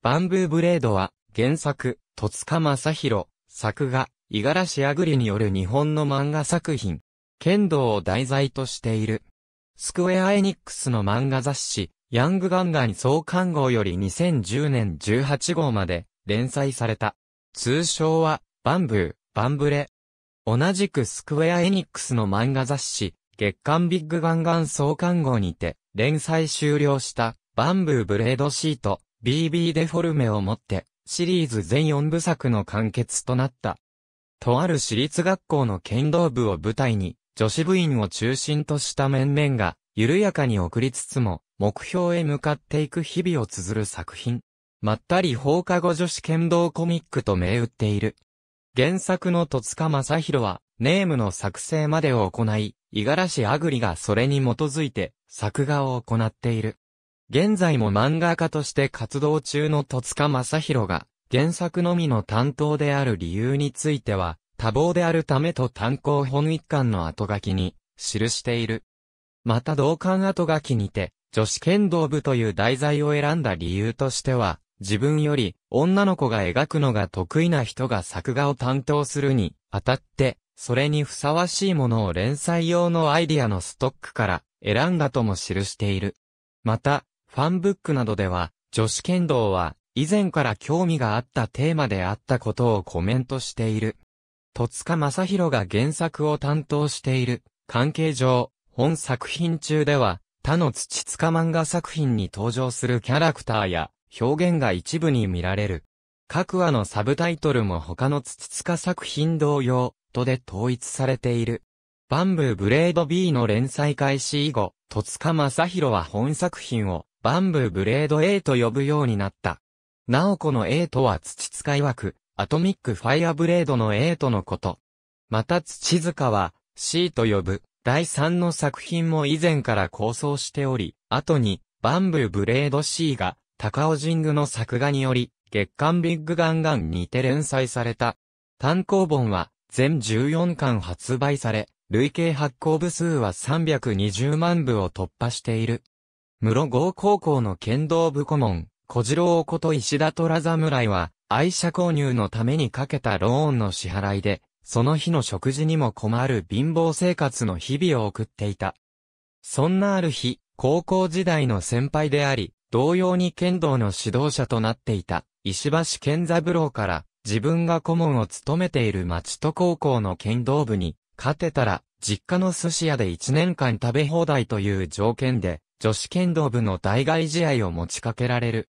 バンブーブレードは、原作、戸塚正宏、作画、五十嵐あぐりによる日本の漫画作品。剣道を題材としている。スクウェア・エニックスの漫画雑誌、ヤングガンガン創刊号より2010年18号まで連載された。通称は、バンブー、バンブレ。同じくスクウェア・エニックスの漫画雑誌、月刊ビッグガンガン創刊号にて、連載終了した、バンブーブレードシート、BB デフォルメをもって、シリーズ全4部作の完結となった。とある私立学校の剣道部を舞台に、女子部員を中心とした面々が、緩やかに送りつつも、目標へ向かっていく日々を綴る作品。まったり放課後女子剣道コミックと銘打っている。原作の戸塚正宏は、ネームの作成までを行い、五十嵐あぐりがそれに基づいて、作画を行っている。現在も漫画家として活動中の戸塚正宏が、原作のみの担当である理由については、多忙であるためと単行本一巻の後書きに、記している。また同巻後書きにて、女子剣道部という題材を選んだ理由としては、自分より女の子が描くのが得意な人が作画を担当するにあたって、それにふさわしいものを連載用のアイディアのストックから選んだとも記している。また、ファンブックなどでは、女子剣道は、以前から興味があったテーマであったことをコメントしている。戸塚正宏が原作を担当している。関係上、本作品中では、他の土塚漫画作品に登場するキャラクターや表現が一部に見られる。各話のサブタイトルも他の土塚作品同様、とで統一されている。バンブーブレード B の連載開始以後、戸塚正宏は本作品をバンブーブレード A と呼ぶようになった。なおこの A とは土使い枠、アトミックファイアブレードの A とのこと。また土塚は C と呼ぶ第3の作品も以前から構想しており、後にバンブーブレード C が高尾神宮の作画により月刊ビッグガンガンにて連載された。単行本は全14巻発売され、累計発行部数は320万部を突破している。室郷高校の剣道部顧問、小次郎こと石田虎侍は、愛車購入のためにかけたローンの支払いで、その日の食事にも困る貧乏生活の日々を送っていた。そんなある日、高校時代の先輩であり、同様に剣道の指導者となっていた、石橋健三郎から、自分が顧問を務めている町戸高校の剣道部に、勝てたら、実家の寿司屋で1年間食べ放題という条件で、女子剣道部の対外試合を持ちかけられる。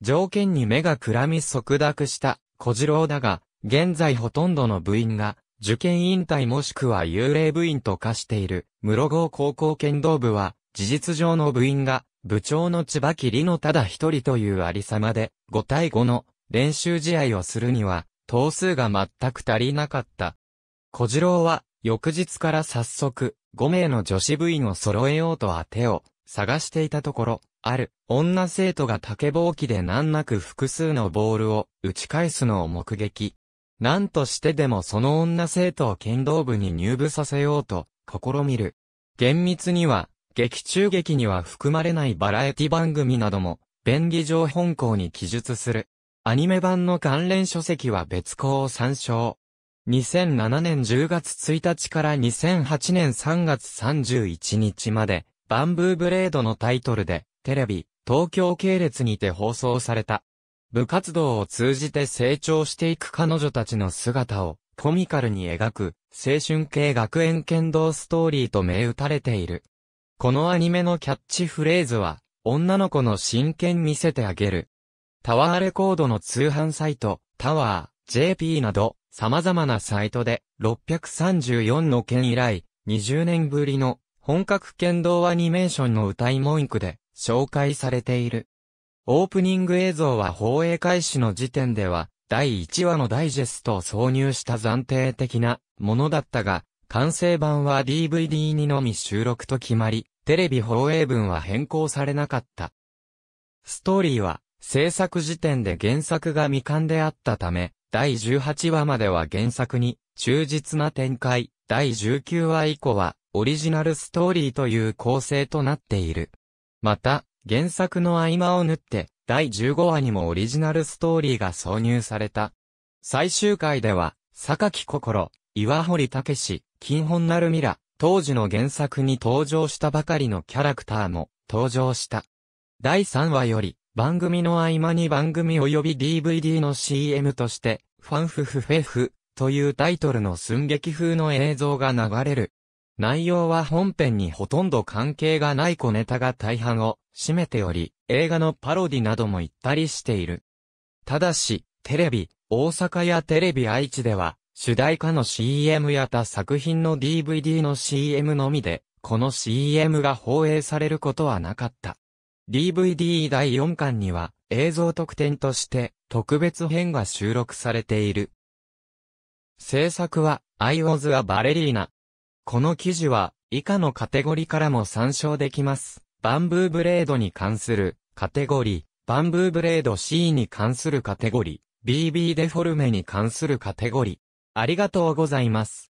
条件に目がくらみ即諾した小次郎だが、現在ほとんどの部員が、受験引退もしくは幽霊部員と化している、室郷高校剣道部は、事実上の部員が、部長の千葉切りのただ一人というありさまで、5対5の練習試合をするには、頭数が全く足りなかった。小次郎は、翌日から早速、5名の女子部員を揃えようと当てを探していたところ、ある女生徒が竹ぼうきで難なく複数のボールを打ち返すのを目撃。何としてでもその女生徒を剣道部に入部させようと試みる。厳密には、劇中劇には含まれないバラエティ番組なども、便宜上本校に記述する。アニメ版の関連書籍は別校を参照。2007年10月1日から2008年3月31日まで、バンブーブレードのタイトルで、テレビ、東京系列にて放送された。部活動を通じて成長していく彼女たちの姿を、コミカルに描く、青春系学園剣道ストーリーと銘打たれている。このアニメのキャッチフレーズは、女の子の真剣見せてあげる。タワーレコードの通販サイト、タワー、JP など、様々なサイトで、634の件以来、20年ぶりの本格剣道アニメーションの歌い文句で紹介されている。オープニング映像は放映開始の時点では、第1話のダイジェストを挿入した暫定的なものだったが、完成版は DVD にのみ収録と決まり、テレビ放映文は変更されなかった。ストーリーは、制作時点で原作が未完であったため、第18話までは原作に忠実な展開、第19話以降はオリジナルストーリーという構成となっている。また、原作の合間を縫って、第15話にもオリジナルストーリーが挿入された。最終回では、榊心、岩堀武金本なるミラ、当時の原作に登場したばかりのキャラクターも登場した。第3話より、番組の合間に番組及び DVD の CM として、ファンフフフェフというタイトルの寸劇風の映像が流れる。内容は本編にほとんど関係がない小ネタが大半を占めており、映画のパロディなども行ったりしている。ただし、テレビ、大阪やテレビ愛知では、主題歌の CM や他作品の DVD の CM のみで、この CM が放映されることはなかった。DVD 第4巻には映像特典として特別編が収録されている。制作は I was a ballerina この記事は、以下のカテゴリからも参照できます。バンブーブレードに関するカテゴリバンブーブレード C に関するカテゴリ BB デフォルメに関するカテゴリありがとうございます。